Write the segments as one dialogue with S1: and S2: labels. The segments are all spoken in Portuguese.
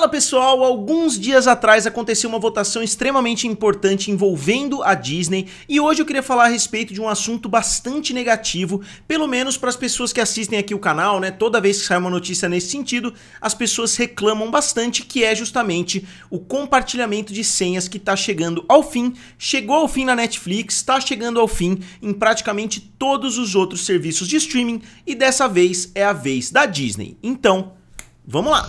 S1: Fala pessoal, alguns dias atrás aconteceu uma votação extremamente importante envolvendo a Disney e hoje eu queria falar a respeito de um assunto bastante negativo, pelo menos para as pessoas que assistem aqui o canal, né? Toda vez que sai uma notícia nesse sentido, as pessoas reclamam bastante, que é justamente o compartilhamento de senhas que está chegando ao fim, chegou ao fim na Netflix, está chegando ao fim em praticamente todos os outros serviços de streaming e dessa vez é a vez da Disney. Então, vamos lá!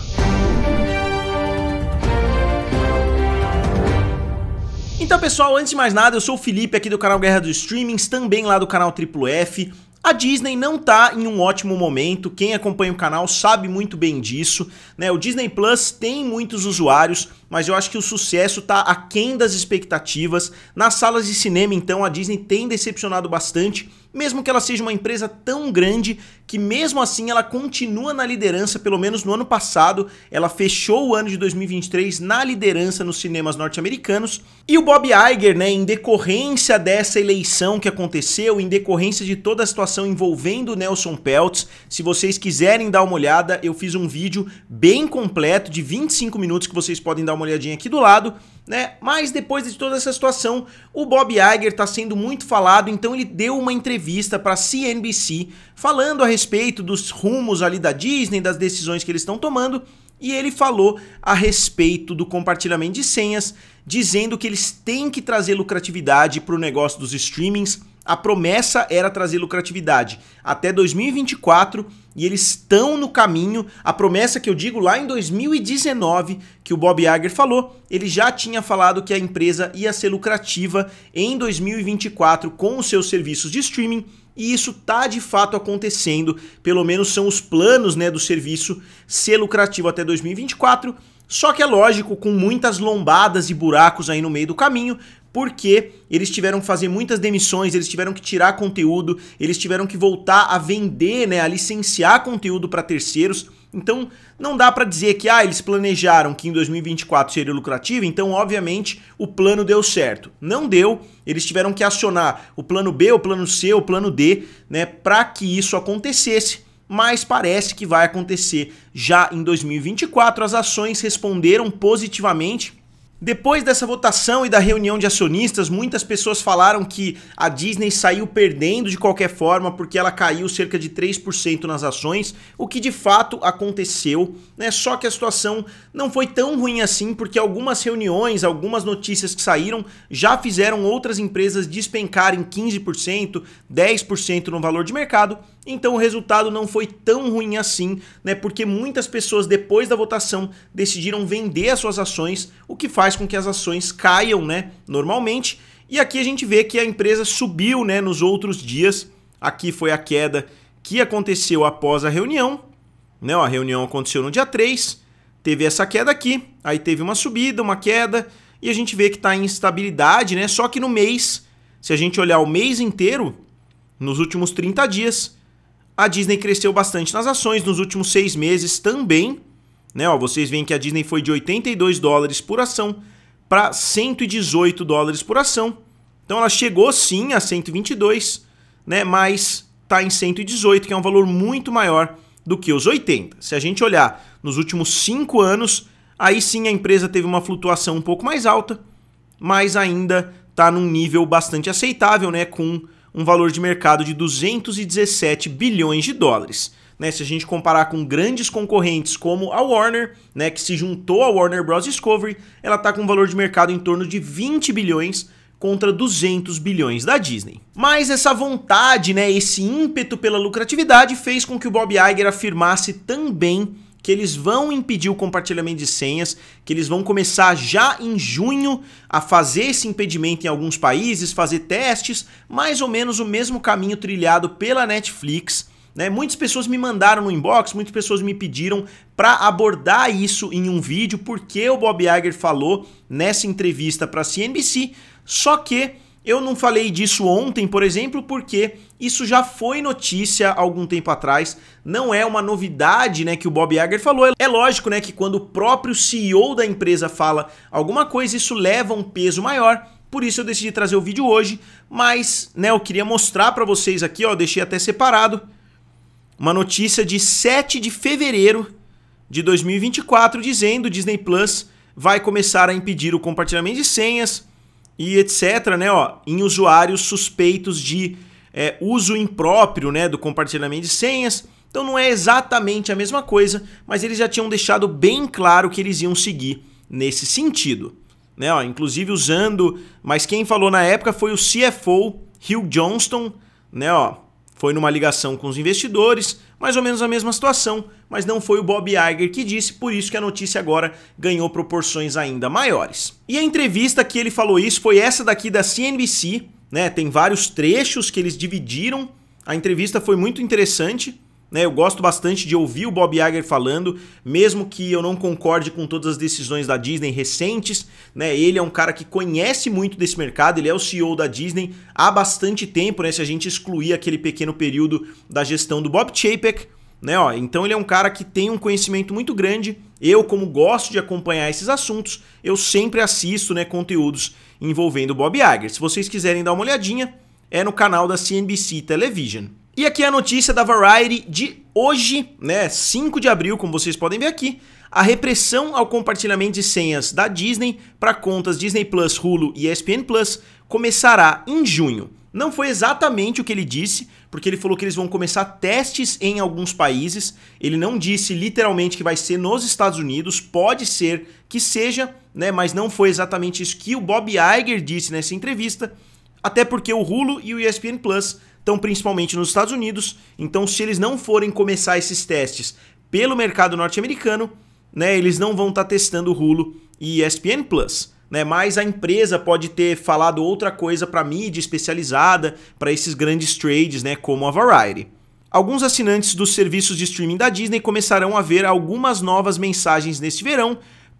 S1: Então pessoal, antes de mais nada, eu sou o Felipe aqui do canal Guerra dos Streamings, também lá do canal Triplo F. A Disney não tá em um ótimo momento, quem acompanha o canal sabe muito bem disso, né? O Disney Plus tem muitos usuários, mas eu acho que o sucesso tá aquém das expectativas. Nas salas de cinema, então, a Disney tem decepcionado bastante mesmo que ela seja uma empresa tão grande que mesmo assim ela continua na liderança, pelo menos no ano passado, ela fechou o ano de 2023 na liderança nos cinemas norte-americanos. E o Bob Iger, né, em decorrência dessa eleição que aconteceu, em decorrência de toda a situação envolvendo o Nelson Peltz, se vocês quiserem dar uma olhada, eu fiz um vídeo bem completo de 25 minutos que vocês podem dar uma olhadinha aqui do lado né? Mas depois de toda essa situação, o Bob Iger está sendo muito falado, então ele deu uma entrevista para a CNBC falando a respeito dos rumos ali da Disney, das decisões que eles estão tomando, e ele falou a respeito do compartilhamento de senhas, dizendo que eles têm que trazer lucratividade para o negócio dos streamings a promessa era trazer lucratividade até 2024 e eles estão no caminho. A promessa que eu digo lá em 2019, que o Bob Iger falou, ele já tinha falado que a empresa ia ser lucrativa em 2024 com os seus serviços de streaming. E isso tá de fato acontecendo, pelo menos são os planos, né, do serviço ser lucrativo até 2024. Só que é lógico, com muitas lombadas e buracos aí no meio do caminho, porque eles tiveram que fazer muitas demissões, eles tiveram que tirar conteúdo, eles tiveram que voltar a vender, né, a licenciar conteúdo para terceiros. Então, não dá para dizer que ah, eles planejaram que em 2024 seria lucrativo, então obviamente o plano deu certo. Não deu, eles tiveram que acionar o plano B, o plano C, o plano D, né, para que isso acontecesse. Mas parece que vai acontecer já em 2024. As ações responderam positivamente depois dessa votação e da reunião de acionistas, muitas pessoas falaram que a Disney saiu perdendo de qualquer forma porque ela caiu cerca de 3% nas ações, o que de fato aconteceu, né? Só que a situação não foi tão ruim assim porque algumas reuniões, algumas notícias que saíram já fizeram outras empresas despencarem 15%, 10% no valor de mercado então o resultado não foi tão ruim assim, né? Porque muitas pessoas depois da votação decidiram vender as suas ações, o que faz com que as ações caiam, né? Normalmente. E aqui a gente vê que a empresa subiu, né? Nos outros dias. Aqui foi a queda que aconteceu após a reunião, né? a reunião aconteceu no dia 3, teve essa queda aqui, aí teve uma subida, uma queda e a gente vê que está em estabilidade, né? Só que no mês, se a gente olhar o mês inteiro, nos últimos 30 dias a Disney cresceu bastante nas ações nos últimos seis meses também. Né? Ó, vocês veem que a Disney foi de 82 dólares por ação para 118 dólares por ação. Então ela chegou sim a 122, né? mas está em 118, que é um valor muito maior do que os 80. Se a gente olhar nos últimos cinco anos, aí sim a empresa teve uma flutuação um pouco mais alta, mas ainda está num nível bastante aceitável, né? com um valor de mercado de 217 bilhões de dólares. Né, se a gente comparar com grandes concorrentes como a Warner, né, que se juntou à Warner Bros. Discovery, ela está com um valor de mercado em torno de 20 bilhões contra 200 bilhões da Disney. Mas essa vontade, né, esse ímpeto pela lucratividade fez com que o Bob Iger afirmasse também que eles vão impedir o compartilhamento de senhas, que eles vão começar já em junho a fazer esse impedimento em alguns países, fazer testes, mais ou menos o mesmo caminho trilhado pela Netflix. Né? Muitas pessoas me mandaram no inbox, muitas pessoas me pediram para abordar isso em um vídeo, porque o Bob Iger falou nessa entrevista para a CNBC, só que eu não falei disso ontem, por exemplo, porque isso já foi notícia algum tempo atrás, não é uma novidade, né, que o Bob Iger falou. É lógico, né, que quando o próprio CEO da empresa fala alguma coisa, isso leva um peso maior. Por isso eu decidi trazer o vídeo hoje, mas, né, eu queria mostrar para vocês aqui, ó, deixei até separado uma notícia de 7 de fevereiro de 2024 dizendo Disney Plus vai começar a impedir o compartilhamento de senhas e etc., né, ó, em usuários suspeitos de é, uso impróprio né, do compartilhamento de senhas. Então não é exatamente a mesma coisa, mas eles já tinham deixado bem claro que eles iam seguir nesse sentido. Né, ó, inclusive usando, mas quem falou na época foi o CFO Hugh Johnston, né, ó, foi numa ligação com os investidores, mais ou menos a mesma situação, mas não foi o Bob Iger que disse, por isso que a notícia agora ganhou proporções ainda maiores. E a entrevista que ele falou isso foi essa daqui da CNBC, né? Tem vários trechos que eles dividiram. A entrevista foi muito interessante. Né? Eu gosto bastante de ouvir o Bob Iger falando, mesmo que eu não concorde com todas as decisões da Disney recentes. Né? Ele é um cara que conhece muito desse mercado, ele é o CEO da Disney há bastante tempo, né? se a gente excluir aquele pequeno período da gestão do Bob Chapek. Né, ó, então ele é um cara que tem um conhecimento muito grande. Eu, como gosto de acompanhar esses assuntos, eu sempre assisto né, conteúdos envolvendo o Bob Iger. Se vocês quiserem dar uma olhadinha, é no canal da CNBC Television. E aqui é a notícia da Variety de hoje, né, 5 de abril, como vocês podem ver aqui. A repressão ao compartilhamento de senhas da Disney para contas Disney Plus, Hulu e ESPN Plus começará em junho. Não foi exatamente o que ele disse, porque ele falou que eles vão começar testes em alguns países. Ele não disse literalmente que vai ser nos Estados Unidos, pode ser que seja, né? Mas não foi exatamente isso que o Bob Iger disse nessa entrevista, até porque o Hulu e o ESPN Plus estão principalmente nos Estados Unidos. Então, se eles não forem começar esses testes pelo mercado norte-americano, né, eles não vão estar tá testando Hulu e ESPN Plus. Né, mas a empresa pode ter falado outra coisa para mídia especializada, para esses grandes trades, né, como a Variety. Alguns assinantes dos serviços de streaming da Disney começarão a ver algumas novas mensagens neste verão.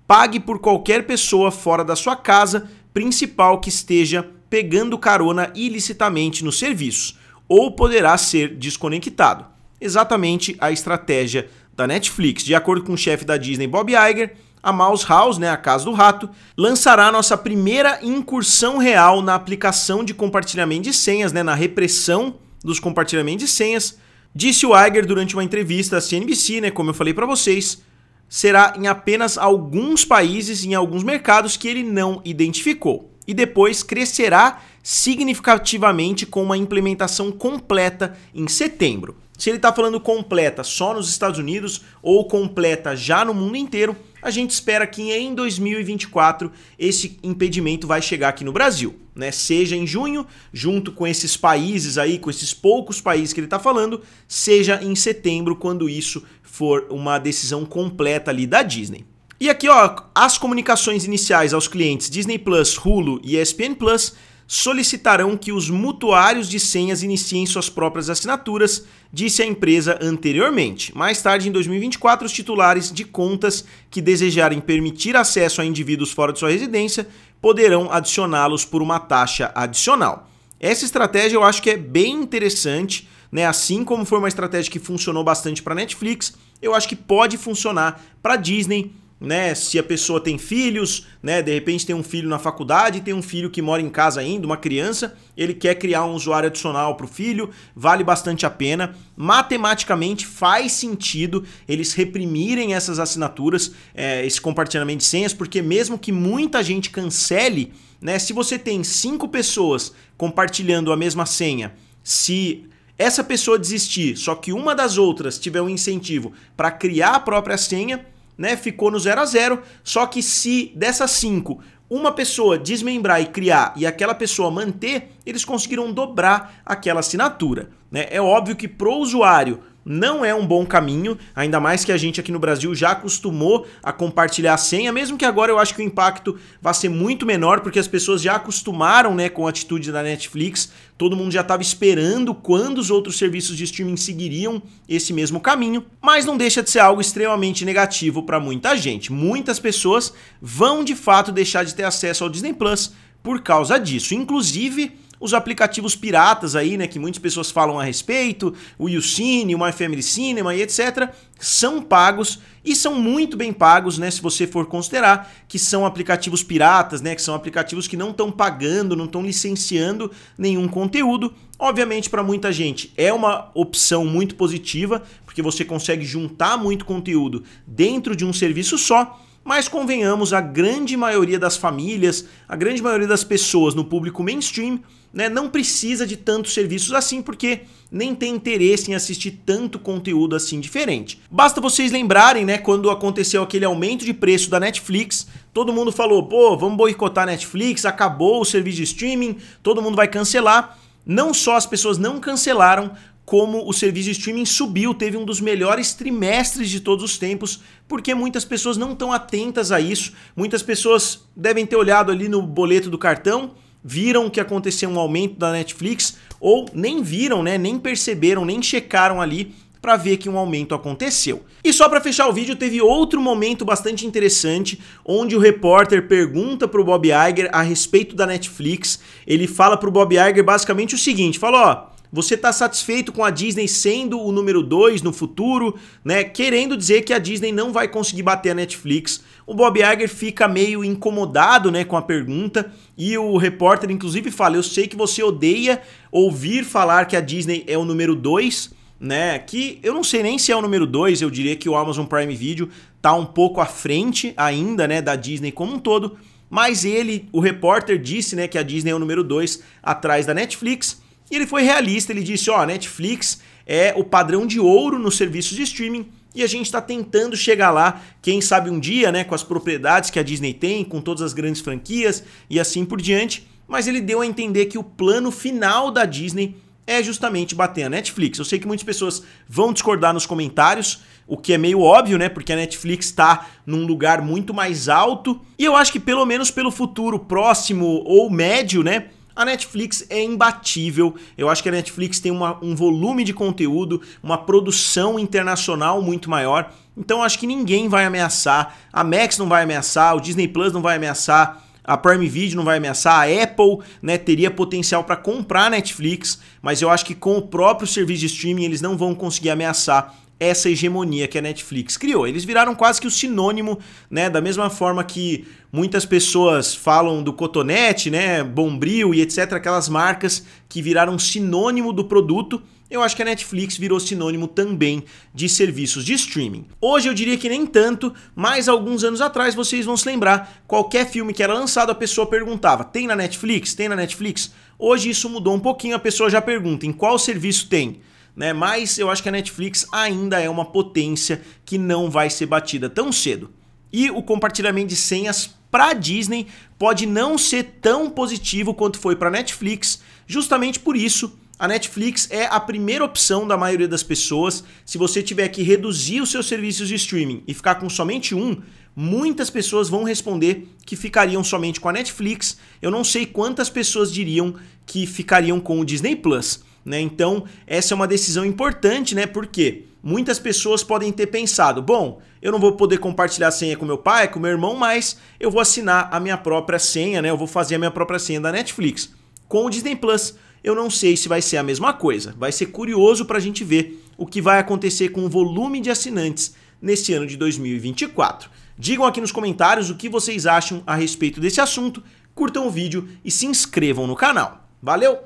S1: Pague por qualquer pessoa fora da sua casa, principal que esteja pegando carona ilicitamente no serviço ou poderá ser desconectado. Exatamente a estratégia da Netflix. De acordo com o chefe da Disney, Bob Iger, a Mouse House, né, a Casa do Rato, lançará nossa primeira incursão real na aplicação de compartilhamento de senhas, né, na repressão dos compartilhamentos de senhas, disse o Iger durante uma entrevista à CNBC, né, como eu falei para vocês, será em apenas alguns países e em alguns mercados que ele não identificou e depois crescerá significativamente com uma implementação completa em setembro. Se ele está falando completa só nos Estados Unidos ou completa já no mundo inteiro, a gente espera que em 2024 esse impedimento vai chegar aqui no Brasil, né? Seja em junho, junto com esses países aí, com esses poucos países que ele está falando, seja em setembro, quando isso for uma decisão completa ali da Disney. E aqui, ó, as comunicações iniciais aos clientes Disney Plus, Hulu e ESPN Plus solicitarão que os mutuários de senhas iniciem suas próprias assinaturas, disse a empresa anteriormente. Mais tarde, em 2024, os titulares de contas que desejarem permitir acesso a indivíduos fora de sua residência poderão adicioná-los por uma taxa adicional. Essa estratégia eu acho que é bem interessante, né? Assim como foi uma estratégia que funcionou bastante para Netflix, eu acho que pode funcionar para Disney né? Se a pessoa tem filhos, né? De repente tem um filho na faculdade, tem um filho que mora em casa ainda, uma criança, ele quer criar um usuário adicional para o filho, vale bastante a pena. Matematicamente faz sentido eles reprimirem essas assinaturas, é, esse compartilhamento de senhas, porque mesmo que muita gente cancele, né? Se você tem cinco pessoas compartilhando a mesma senha, se essa pessoa desistir, só que uma das outras tiver um incentivo para criar a própria senha, né? Ficou no 0 a 0 Só que se dessas 5, uma pessoa desmembrar e criar e aquela pessoa manter, eles conseguiram dobrar aquela assinatura. Né? É óbvio que pro usuário não é um bom caminho, ainda mais que a gente aqui no Brasil já acostumou a compartilhar a senha, mesmo que agora eu acho que o impacto vai ser muito menor, porque as pessoas já acostumaram né, com a atitude da Netflix, todo mundo já estava esperando quando os outros serviços de streaming seguiriam esse mesmo caminho, mas não deixa de ser algo extremamente negativo para muita gente. Muitas pessoas vão de fato deixar de ter acesso ao Disney Plus por causa disso. Inclusive, os aplicativos piratas aí, né, que muitas pessoas falam a respeito, o YouCine, o MyFamily Cinema e etc, são pagos e são muito bem pagos, né, se você for considerar que são aplicativos piratas, né, que são aplicativos que não estão pagando, não estão licenciando nenhum conteúdo. Obviamente, para muita gente é uma opção muito positiva, porque você consegue juntar muito conteúdo dentro de um serviço só. Mas convenhamos, a grande maioria das famílias, a grande maioria das pessoas no público mainstream, né, não precisa de tantos serviços assim porque nem tem interesse em assistir tanto conteúdo assim diferente. Basta vocês lembrarem, né, quando aconteceu aquele aumento de preço da Netflix, todo mundo falou: "Pô, vamos boicotar a Netflix, acabou o serviço de streaming, todo mundo vai cancelar". Não só as pessoas não cancelaram, como o serviço de streaming subiu, teve um dos melhores trimestres de todos os tempos, porque muitas pessoas não estão atentas a isso. Muitas pessoas devem ter olhado ali no boleto do cartão, viram que aconteceu um aumento da Netflix ou nem viram, né, nem perceberam, nem checaram ali para ver que um aumento aconteceu. E só para fechar o vídeo, teve outro momento bastante interessante, onde o repórter pergunta para o Bob Iger a respeito da Netflix. Ele fala para o Bob Iger basicamente o seguinte, fala, ó, você está satisfeito com a Disney sendo o número 2 no futuro, né? Querendo dizer que a Disney não vai conseguir bater a Netflix. O Bob Iger fica meio incomodado, né, com a pergunta, e o repórter inclusive fala: "Eu sei que você odeia ouvir falar que a Disney é o número 2, né? Que eu não sei nem se é o número 2, eu diria que o Amazon Prime Video tá um pouco à frente ainda, né, da Disney como um todo, mas ele, o repórter disse, né, que a Disney é o número 2 atrás da Netflix. E ele foi realista, ele disse: ó, oh, a Netflix é o padrão de ouro nos serviços de streaming. E a gente está tentando chegar lá, quem sabe um dia, né, com as propriedades que a Disney tem, com todas as grandes franquias e assim por diante. Mas ele deu a entender que o plano final da Disney é justamente bater a Netflix. Eu sei que muitas pessoas vão discordar nos comentários, o que é meio óbvio, né? Porque a Netflix está num lugar muito mais alto. E eu acho que pelo menos pelo futuro próximo ou médio, né? A Netflix é imbatível. Eu acho que a Netflix tem uma, um volume de conteúdo, uma produção internacional muito maior. Então acho que ninguém vai ameaçar. A Max não vai ameaçar, o Disney Plus não vai ameaçar, a Prime Video não vai ameaçar, a Apple né, teria potencial para comprar a Netflix, mas eu acho que com o próprio serviço de streaming eles não vão conseguir ameaçar essa hegemonia que a Netflix criou. Eles viraram quase que o sinônimo, né? Da mesma forma que muitas pessoas falam do cotonete, né? Bombril e etc. Aquelas marcas que viraram sinônimo do produto. Eu acho que a Netflix virou sinônimo também de serviços de streaming. Hoje eu diria que nem tanto, mas alguns anos atrás vocês vão se lembrar, qualquer filme que era lançado a pessoa perguntava: "Tem na Netflix? Tem na Netflix?". Hoje isso mudou um pouquinho, a pessoa já pergunta: "Em qual serviço tem?" né? Mas eu acho que a Netflix ainda é uma potência que não vai ser batida tão cedo. E o compartilhamento de senhas para Disney pode não ser tão positivo quanto foi para Netflix, justamente por isso a Netflix é a primeira opção da maioria das pessoas. Se você tiver que reduzir os seus serviços de streaming e ficar com somente um, muitas pessoas vão responder que ficariam somente com a Netflix. Eu não sei quantas pessoas diriam que ficariam com o Disney Plus. Né? Então, essa é uma decisão importante, né? Porque muitas pessoas podem ter pensado: bom, eu não vou poder compartilhar a senha com meu pai, com meu irmão, mas eu vou assinar a minha própria senha, né? Eu vou fazer a minha própria senha da Netflix. Com o Disney Plus, eu não sei se vai ser a mesma coisa. Vai ser curioso para a gente ver o que vai acontecer com o volume de assinantes nesse ano de 2024. Digam aqui nos comentários o que vocês acham a respeito desse assunto, curtam o vídeo e se inscrevam no canal. Valeu!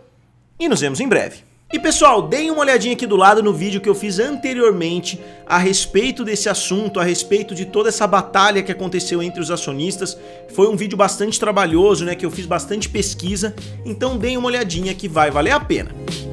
S1: e nos vemos em breve. E pessoal, deem uma olhadinha aqui do lado no vídeo que eu fiz anteriormente a respeito desse assunto, a respeito de toda essa batalha que aconteceu entre os acionistas. Foi um vídeo bastante trabalhoso, né, que eu fiz bastante pesquisa, então deem uma olhadinha que vai valer a pena.